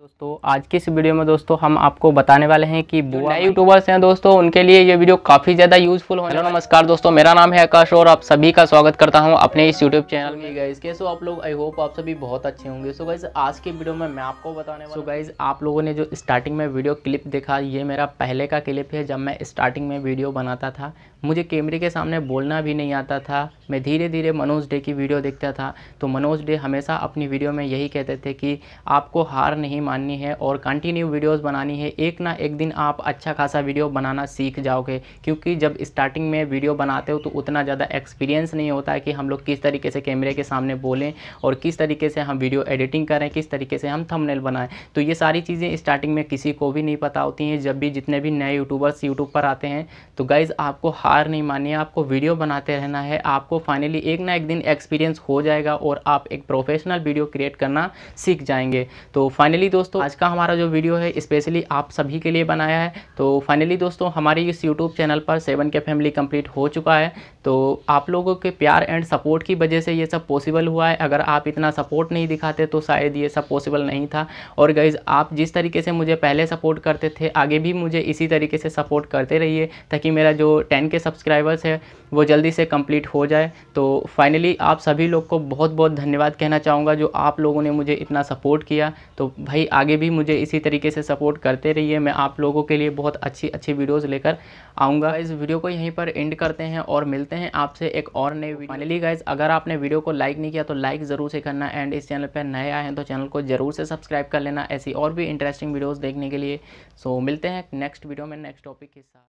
दोस्तों आज की इस वीडियो में दोस्तों हम आपको बताने वाले हैं कि बुआ नए यूट्यूबर्स हैं दोस्तों उनके लिए ये वीडियो काफ़ी ज़्यादा यूजफुल होने नमस्कार दोस्तों मेरा नाम है आकाश और आप सभी का स्वागत करता हूं अपने इस यूट्यूब चैनल में गाइज कैसे आप लोग आई होप आप सभी बहुत अच्छे होंगे सो गाइज आज के वीडियो में मैं आपको बताने वाला गाइज आप लोगों ने जो स्टार्टिंग में वीडियो क्लिप देखा ये मेरा पहले का क्लिप है जब मैं स्टार्टिंग में वीडियो बनाता था मुझे कैमरे के सामने बोलना भी नहीं आता था मैं धीरे धीरे मनोज डे की वीडियो देखता था तो मनोज डे हमेशा अपनी वीडियो में यही कहते थे कि आपको हार नहीं माननी है और कंटिन्यू वीडियोस बनानी है एक ना एक दिन आप अच्छा खासा वीडियो बनाना सीख जाओगे क्योंकि जब स्टार्टिंग में वीडियो बनाते हो तो उतना ज़्यादा एक्सपीरियंस नहीं होता है कि हम लोग किस तरीके से कैमरे के सामने बोलें और किस तरीके से हम वीडियो एडिटिंग करें किस तरीके से हम थमनेल बनाएं तो ये सारी चीज़ें स्टार्टिंग में किसी को भी नहीं पता होती हैं जब भी जितने भी नए यूट्यूबर्स यूट्यूब पर आते हैं तो गाइज़ आपको हार नहीं मानिए आपको वीडियो बनाते रहना है आपको फाइनली एक ना एक दिन एक्सपीरियंस हो जाएगा और आप एक प्रोफेशनल वीडियो क्रिएट करना सीख जाएंगे तो फाइनली तो दोस्तों आज का हमारा जो वीडियो है स्पेशली आप सभी के लिए बनाया है तो फाइनली दोस्तों हमारे इस यूट्यूब चैनल पर सेवन के फैमिली कंप्लीट हो चुका है तो आप लोगों के प्यार एंड सपोर्ट की वजह से ये सब पॉसिबल हुआ है अगर आप इतना सपोर्ट नहीं दिखाते तो शायद ये सब पॉसिबल नहीं था और गाइज आप जिस तरीके से मुझे पहले सपोर्ट करते थे आगे भी मुझे इसी तरीके से सपोर्ट करते रहिए ताकि मेरा जो टेन के सब्सक्राइबर्स है वो जल्दी से कंप्लीट हो जाए तो फाइनली आप सभी लोग को बहुत बहुत धन्यवाद कहना चाहूँगा जो आप लोगों ने मुझे इतना सपोर्ट किया तो भाई आगे भी मुझे इसी तरीके से सपोर्ट करते रहिए मैं आप लोगों के लिए बहुत अच्छी अच्छी वीडियोस लेकर आऊँगा इस वीडियो को यहीं पर एंड करते हैं और मिलते हैं आपसे एक और नई फाइनली गाइज अगर आपने वीडियो को लाइक नहीं किया तो लाइक ज़रूर से करना एंड इस चैनल पर नए आए हैं तो चैनल को ज़रूर से सब्सक्राइब कर लेना ऐसी और भी इंटरेस्टिंग वीडियोज़ देखने के लिए सो मिलते हैं नेक्स्ट वीडियो में नेक्स्ट टॉपिक के साथ